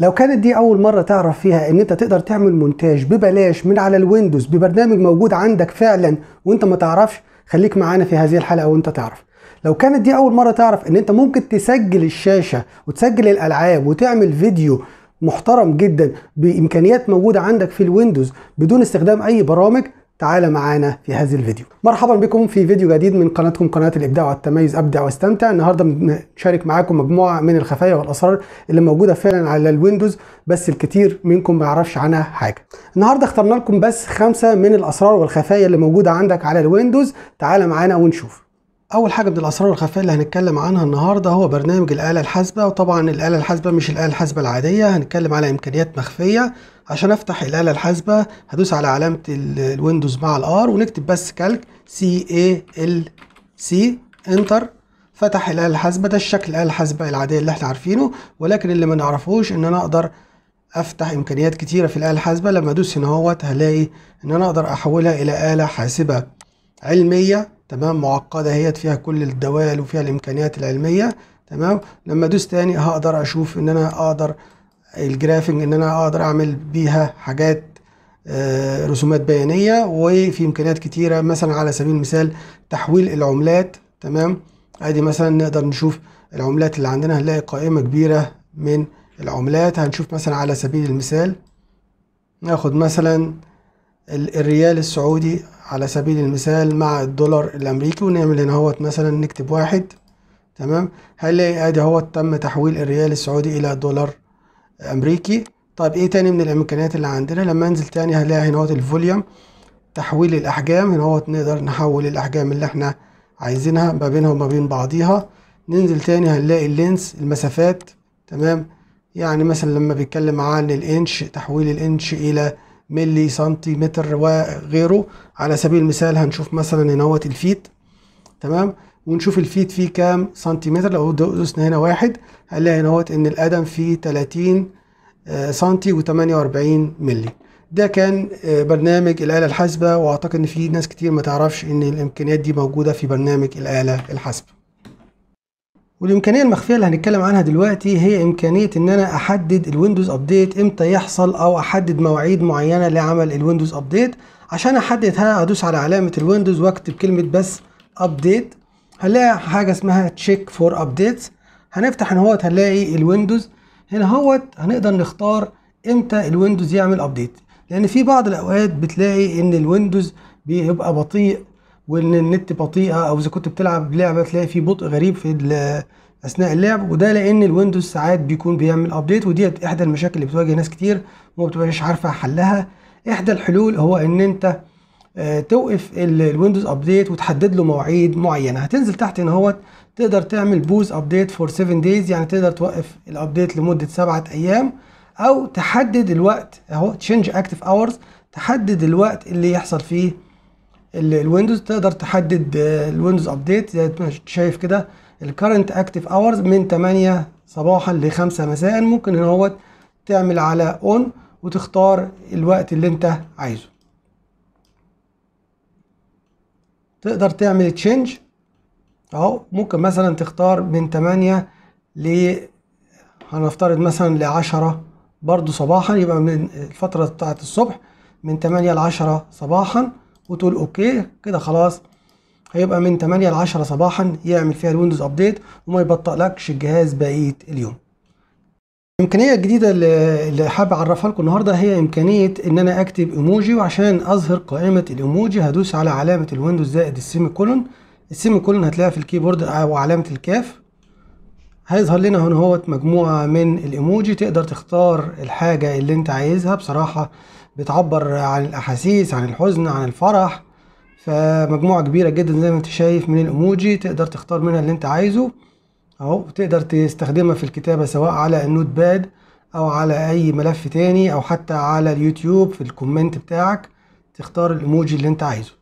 لو كانت دي اول مره تعرف فيها ان انت تقدر تعمل مونتاج ببلاش من على الويندوز ببرنامج موجود عندك فعلا وانت ما تعرفش خليك معانا في هذه الحلقه وانت تعرف لو كانت دي اول مره تعرف ان انت ممكن تسجل الشاشه وتسجل الالعاب وتعمل فيديو محترم جدا بامكانيات موجوده عندك في الويندوز بدون استخدام اي برامج تعال معانا في هذا الفيديو مرحبا بكم في فيديو جديد من قناتكم قناة الإبداع والتميز أبدع واستمتع النهاردة بنشارك معاكم مجموعة من الخفايا والأسرار اللي موجودة فعلا على الويندوز بس الكتير منكم ما يعرفش عنها حاجة النهاردة اخترنا لكم بس خمسة من الأسرار والخفايا اللي موجودة عندك على الويندوز تعال معانا ونشوف اول حاجه من الاسرار الخفيه اللي هنتكلم عنها النهارده هو برنامج الاله الحاسبه وطبعا الاله الحاسبه مش الاله الحاسبه العاديه هنتكلم على امكانيات مخفيه عشان افتح الاله الحاسبه هدوس على علامه الويندوز مع الار ونكتب بس كالك سي اي ال سي انتر فتح الاله الحاسبه ده الشكل الاله الحاسبه العاديه اللي احنا عارفينه ولكن اللي ما نعرفوش ان انا اقدر افتح امكانيات كتيره في الاله الحاسبه لما ادوس هنا اهوت هلاقي ان انا اقدر احولها الى اله حاسبه علميه تمام معقده هي فيها كل الدوال وفيها الامكانيات العلميه تمام لما ادوس تاني هقدر اشوف ان انا اقدر الجرافنج ان انا اقدر اعمل بيها حاجات آه، رسومات بيانيه وفي امكانيات كتيره مثلا على سبيل المثال تحويل العملات تمام ادي مثلا نقدر نشوف العملات اللي عندنا هنلاقي قائمه كبيره من العملات هنشوف مثلا على سبيل المثال ناخد مثلا الريال السعودي على سبيل المثال مع الدولار الامريكي ونعمل هنا اهوت مثلا نكتب واحد تمام هنلاقي ادي اهوت تم تحويل الريال السعودي الى دولار امريكي طيب ايه تاني من الامكانيات اللي عندنا لما انزل تاني هنلاقي هنا اهوت الفوليوم تحويل الاحجام هنا اهوت نقدر نحول الاحجام اللي احنا عايزينها ما بينها وما بين بعضيها ننزل تاني هنلاقي اللينس المسافات تمام يعني مثلا لما بيتكلم عن الانش تحويل الانش الى ملي سنتيمتر وغيره على سبيل المثال هنشوف مثلا هنا اهوت الفيت تمام ونشوف الفيت فيه كام سنتيمتر لو دوسنا هنا واحد هنلاقي هنا هوت ان القدم فيه 30 آه، سنتي و48 ملي ده كان آه، برنامج الآلة الحاسبة وأعتقد إن في ناس كتير ما تعرفش إن الإمكانيات دي موجودة في برنامج الآلة الحاسبة والامكانيه المخفيه اللي هنتكلم عنها دلوقتي هي امكانيه ان انا احدد الويندوز ابديت امتى يحصل او احدد مواعيد معينه لعمل الويندوز ابديت عشان احددها ادوس على علامه الويندوز واكتب كلمه بس ابديت هنلاقي حاجه اسمها تشيك فور ابديتس هنفتح هنا هوت هنلاقي الويندوز هنا هوت هنقدر نختار امتى الويندوز يعمل ابديت لان في بعض الاوقات بتلاقي ان الويندوز بيبقى بطيء وان النت بطيئه او اذا كنت بتلعب لعبه تلاقي في بطء غريب في اثناء اللعب وده لان الويندوز ساعات بيكون بيعمل ابديت ودي احدى المشاكل اللي بتواجه ناس كتير وما بتبقاش عارفه حلها احدى الحلول هو ان انت آه، توقف الويندوز ابديت وتحدد له مواعيد معينه هتنزل تحت هنا هو تقدر تعمل بوز ابديت فور 7 دايز يعني تقدر توقف الابديت لمده سبعة ايام او تحدد الوقت اهو تشينج اكتف اورز تحدد الوقت اللي يحصل فيه الويندوز تقدر تحدد آه، الويندوز ابديت زي ما شايف كده الكرنت اكتف اورز من 8 صباحا ل 5 مساء ممكن ان هو تعمل على اون وتختار الوقت اللي انت عايزه تقدر تعمل تشينج اهو ممكن مثلا تختار من 8 ل هنفترض مثلا ل 10 برضه صباحا يبقى من الفترة بتاعة الصبح من 8 ل 10 صباحا وتقول اوكي كده خلاص هيبقى من 8 ل 10 صباحا يعمل فيها الويندوز ابديت وما يبطئلكش الجهاز بقيه اليوم الامكانيه الجديده اللي حابب اعرفها لكم النهارده هي امكانيه ان انا اكتب ايموجي وعشان اظهر قائمه الايموجي هدوس على علامه الويندوز زائد السيمي كولون السيمي كولون هتلاقيها في الكيبورد وعلامه الكاف هيظهر لنا هنا اهوت مجموعه من الايموجي تقدر تختار الحاجه اللي انت عايزها بصراحه بتعبر عن الأحاسيس عن الحزن عن الفرح فمجموعة كبيرة جدا زي ما انت شايف من الإيموجي تقدر تختار منها اللي انت عايزه أهو تقدر تستخدمها في الكتابة سواء على النوت باد أو على أي ملف تاني أو حتى على اليوتيوب في الكومنت بتاعك تختار الإيموجي اللي انت عايزه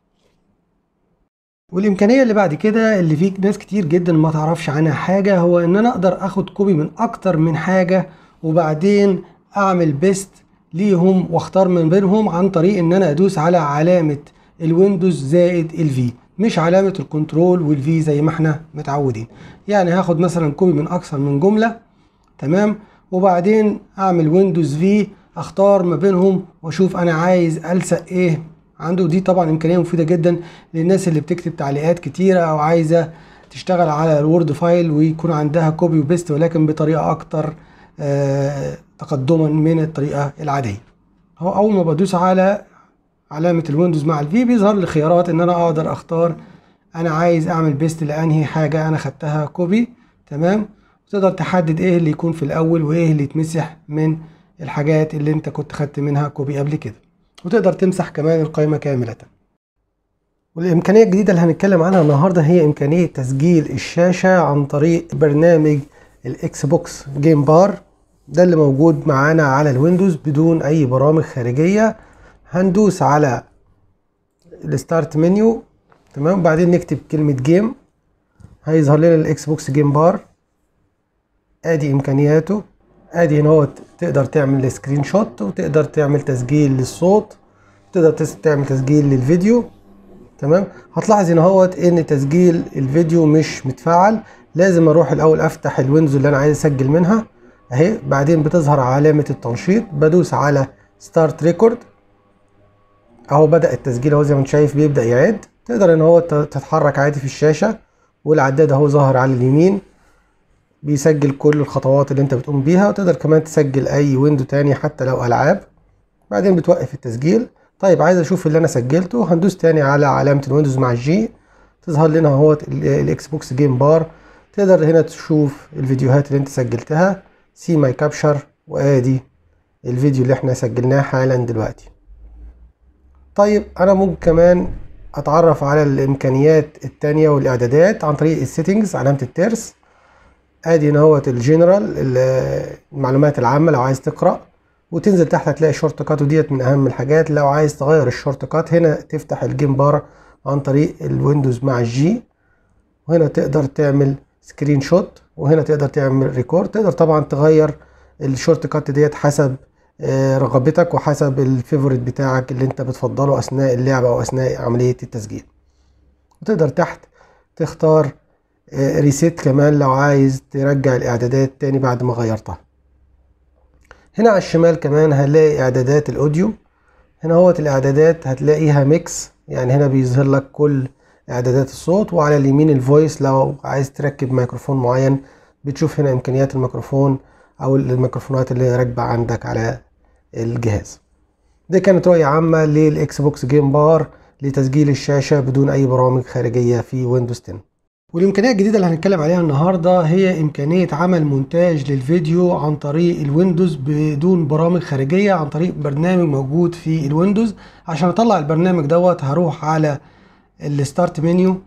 والامكانيه اللي بعد كده اللي فيك ناس كتير جدا ما تعرفش عنها حاجه هو ان انا اقدر اخد كوبي من اكتر من حاجه وبعدين اعمل بيست ليهم واختار من بينهم عن طريق ان انا ادوس على علامه الويندوز زائد الفي مش علامه الكنترول والفي زي ما احنا متعودين يعني هاخد مثلا كوبي من اكثر من جمله تمام وبعدين اعمل ويندوز في اختار ما بينهم واشوف انا عايز الصق ايه عنده دي طبعا امكانيه مفيده جدا للناس اللي بتكتب تعليقات كتيره او عايزه تشتغل على الوورد فايل ويكون عندها كوبي وبيست ولكن بطريقه اكتر آه، تقدما من الطريقة العادية هو أول ما بدوس على علامة الويندوز مع الفي بيظهر لي خيارات إن أنا أقدر أختار أنا عايز أعمل بيست لأنهي حاجة أنا خدتها كوبي تمام وتقدر تحدد إيه اللي يكون في الأول وإيه اللي يتمسح من الحاجات اللي أنت كنت خدت منها كوبي قبل كده وتقدر تمسح كمان القائمة كاملة والإمكانية الجديدة اللي هنتكلم عنها النهاردة هي إمكانية تسجيل الشاشة عن طريق برنامج الإكس بوكس جيم بار ده اللي موجود معانا على الويندوز بدون اي برامج خارجيه هندوس على الستارت منيو تمام وبعدين نكتب كلمه جيم هيظهر لنا الاكس بوكس جيم بار ادي امكانياته ادي هنا هو تقدر تعمل سكرين شوت وتقدر تعمل تسجيل للصوت تقدر تعمل تسجيل للفيديو تمام هتلاحظ هنا هو ان تسجيل الفيديو مش متفعل لازم اروح الاول افتح الويندوز اللي انا عايز اسجل منها اهي بعدين بتظهر علامة التنشيط بدوس على ستارت ريكورد اهو بدأ التسجيل اهو زي ما انت شايف بيبدأ يعد تقدر ان هو تتحرك عادي في الشاشة والعداد اهو ظاهر على اليمين بيسجل كل الخطوات اللي انت بتقوم بيها وتقدر كمان تسجل اي ويندو تاني حتى لو العاب بعدين بتوقف التسجيل طيب عايز اشوف اللي انا سجلته هندوس تاني على علامة الويندوز مع الجي تظهر لنا اهوت الاكس بوكس جيم بار تقدر هنا تشوف الفيديوهات اللي انت سجلتها سي ماي كابشر وادي الفيديو اللي احنا سجلناه حالا دلوقتي طيب انا ممكن كمان اتعرف على الامكانيات التانية والاعدادات عن طريق السيتنجز علامة الترس ادي هنا هوت الجنرال المعلومات العامة لو عايز تقرأ وتنزل تحت هتلاقي شورت كات وديت من اهم الحاجات لو عايز تغير الشورت كات هنا تفتح الجيم بار عن طريق الويندوز مع الجي وهنا تقدر تعمل سكرين شوت وهنا تقدر تعمل ريكورد تقدر طبعا تغير الشورت كات ديت حسب آه، رغبتك وحسب الفيفوريت بتاعك اللي انت بتفضله اثناء اللعبه او اثناء عمليه التسجيل وتقدر تحت تختار ريسيت آه، كمان لو عايز ترجع الاعدادات تاني بعد ما غيرتها هنا على الشمال كمان هنلاقي اعدادات الاوديو هنا هوت الاعدادات هتلاقيها ميكس يعني هنا بيظهر لك كل اعدادات الصوت وعلى اليمين الفويس لو عايز تركب ميكروفون معين بتشوف هنا امكانيات الميكروفون او الميكروفونات اللي راكبه عندك على الجهاز دي كانت رؤية عامة للإكس بوكس جيم بار لتسجيل الشاشة بدون أي برامج خارجية في ويندوز 10 والإمكانية الجديدة اللي هنتكلم عليها النهاردة هي إمكانية عمل مونتاج للفيديو عن طريق الويندوز بدون برامج خارجية عن طريق برنامج موجود في الويندوز عشان أطلع البرنامج دوت هروح على الستارت منيو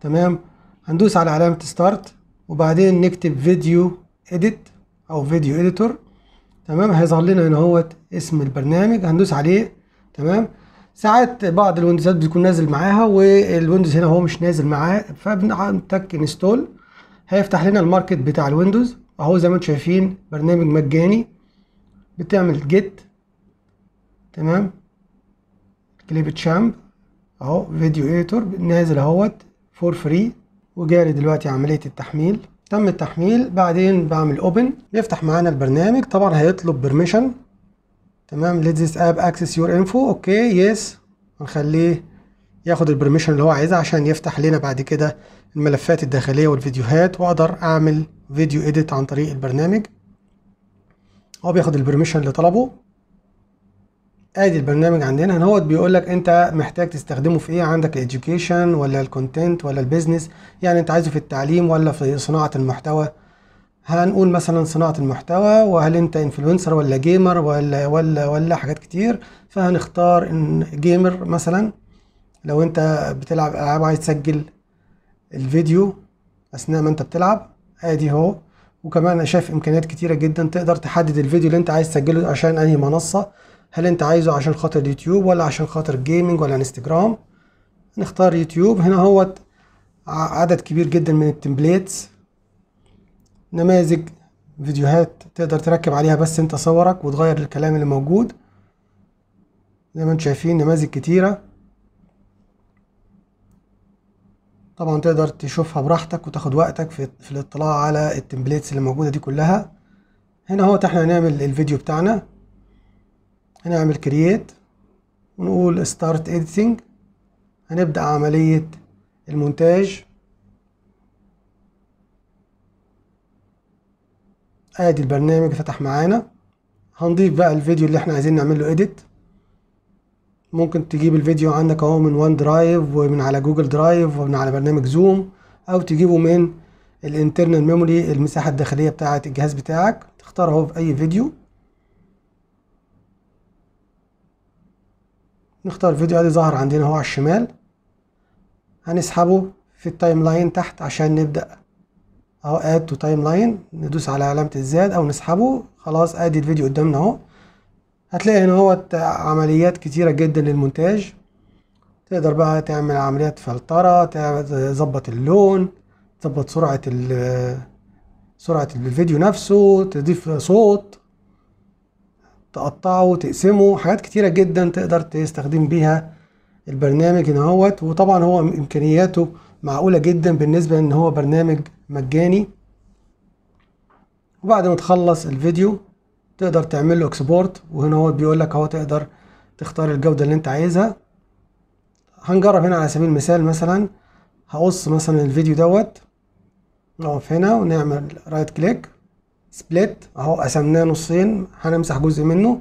تمام هندوس على علامة ستارت وبعدين نكتب فيديو اديت او فيديو اديتور تمام هيظهر لنا هنا اهوت اسم البرنامج هندوس عليه تمام ساعات بعض الويندوزات بتكون نازل معاها والويندوز هنا هو مش نازل معاه فبنتك انستول هيفتح لنا الماركت بتاع الويندوز اهو زي ما انتم شايفين برنامج مجاني بتعمل جيت تمام كليب تشامب اهو فيديو ايتور نازل اهوت فور فري وجاري دلوقتي عمليه التحميل تم التحميل بعدين بعمل اوبن يفتح معانا البرنامج طبعا هيطلب برميشن تمام ليت ذيس اب اكسس يور انفو اوكي يس هنخليه ياخد البرميشن اللي هو عايزها عشان يفتح لنا بعد كده الملفات الداخليه والفيديوهات واقدر اعمل فيديو اديت عن طريق البرنامج هو بياخد البرميشن اللي طلبه ادي البرنامج عندنا هو بيقول لك انت محتاج تستخدمه في ايه عندك الاديوكيشن ولا الكونتنت ولا البيزنس يعني انت عايزه في التعليم ولا في صناعه المحتوى هنقول مثلا صناعه المحتوى وهل انت انفلونسر ولا جيمر ولا ولا ولا حاجات كتير فهنختار ان جيمر مثلا لو انت بتلعب العاب عايز تسجل الفيديو اثناء ما انت بتلعب ادي اهو وكمان انا شايف امكانيات كتيره جدا تقدر تحدد الفيديو اللي انت عايز تسجله عشان انهي منصه هل انت عايزه عشان خاطر يوتيوب ولا عشان خاطر جيمنج ولا انستجرام نختار يوتيوب هنا هو عدد كبير جدا من التمبليتس نماذج فيديوهات تقدر تركب عليها بس انت صورك وتغير الكلام اللي موجود زي ما انتم شايفين نماذج كتيرة طبعا تقدر تشوفها براحتك وتاخد وقتك في, في الاطلاع على التمبليتس اللي موجودة دي كلها هنا هو احنا هنعمل الفيديو بتاعنا هنعمل كرييت ونقول ستارت editing هنبدأ عملية المونتاج ادي البرنامج فتح معانا هنضيف بقى الفيديو اللي احنا عايزين نعمل له edit ممكن تجيب الفيديو عندك اهو من وان درايف ومن على جوجل درايف ومن على برنامج زوم او تجيبه من الانترنال ميموري المساحه الداخليه بتاعه الجهاز بتاعك تختار اهو في اي فيديو نختار الفيديو ادي ظهر عندنا اهو على الشمال هنسحبه في التايم لاين تحت عشان نبدأ اهو اد تو تايم لاين ندوس على علامة الزاد او نسحبه خلاص ادي الفيديو قدامنا اهو هتلاقي ان هو عمليات كتيرة جدا للمونتاج تقدر بقى تعمل عمليات فلترة تظبط اللون تظبط سرعة سرعة الفيديو نفسه تضيف صوت تقطعه تقسمه حاجات كتيرة جدا تقدر تستخدم بيها البرنامج ان اهوت وطبعا هو امكانياته معقولة جدا بالنسبة ان هو برنامج مجاني وبعد ما تخلص الفيديو تقدر تعمل له اكسبورت وهنا هو بيقول لك اهو تقدر تختار الجودة اللي انت عايزها هنجرب هنا على سبيل المثال مثلا هقص مثلا الفيديو دوت نقف هنا ونعمل رايت كليك سبليت اهو قسمناه نصين هنمسح جزء منه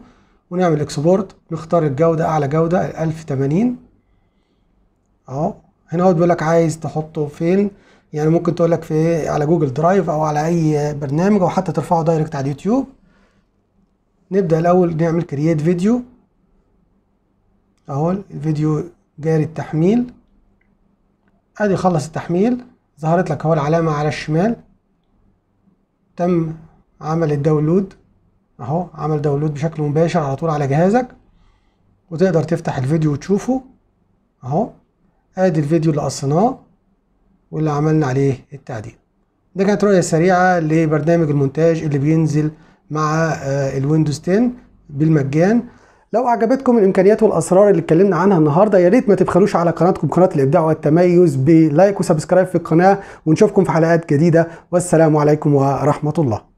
ونعمل اكسبورت نختار الجوده اعلى جوده 1080 اهو هنا هو بيقول لك عايز تحطه فين يعني ممكن تقول لك في إيه؟ على جوجل درايف او على اي برنامج او حتى ترفعه دايركت على اليوتيوب نبدا الاول نعمل كرييت فيديو اهو الفيديو جاري التحميل ادي خلص التحميل ظهرت لك اهو العلامه على الشمال تم عمل الداونلود اهو عمل داونلود بشكل مباشر على طول على جهازك وتقدر تفتح الفيديو وتشوفه اهو ادي الفيديو اللي قصيناه واللي عملنا عليه التعديل ده كانت رؤية سريعة لبرنامج المونتاج اللي بينزل مع آه، الويندوز 10 بالمجان لو عجبتكم الامكانيات والاسرار اللي اتكلمنا عنها النهارده يا ريت ما تبخلوش على قناتكم قناه الابداع والتميز بلايك وسبسكرايب في القناه ونشوفكم في حلقات جديده والسلام عليكم ورحمه الله